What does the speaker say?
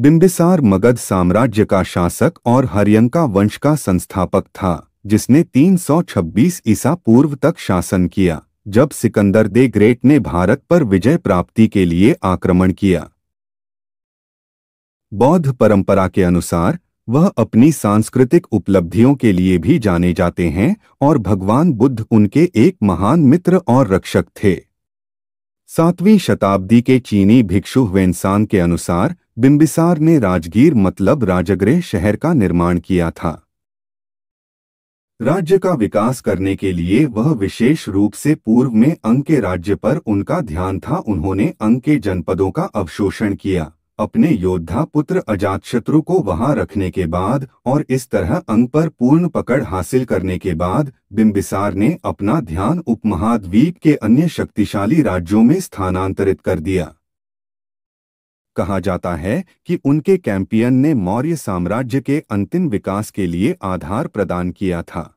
बिंबिसार मगध साम्राज्य का शासक और हरियंका वंश का संस्थापक था जिसने 326 ईसा पूर्व तक शासन किया जब सिकंदर दे ग्रेट ने भारत पर विजय प्राप्ति के लिए आक्रमण किया बौद्ध परंपरा के अनुसार वह अपनी सांस्कृतिक उपलब्धियों के लिए भी जाने जाते हैं और भगवान बुद्ध उनके एक महान मित्र और रक्षक थे सातवीं शताब्दी के चीनी भिक्षु वेनसान के अनुसार बिंबिसार ने राजगीर मतलब राजगृह शहर का निर्माण किया था राज्य का विकास करने के लिए वह विशेष रूप से पूर्व में अंग के राज्य पर उनका ध्यान था उन्होंने अंग के जनपदों का अवशोषण किया अपने योद्धा पुत्र अजातशत्रु को वहां रखने के बाद और इस तरह अंग पर पूर्ण पकड़ हासिल करने के बाद बिंबिसार ने अपना ध्यान उपमहाद्वीप के अन्य शक्तिशाली राज्यों में स्थानांतरित कर दिया कहा जाता है कि उनके कैंपियन ने मौर्य साम्राज्य के अंतिम विकास के लिए आधार प्रदान किया था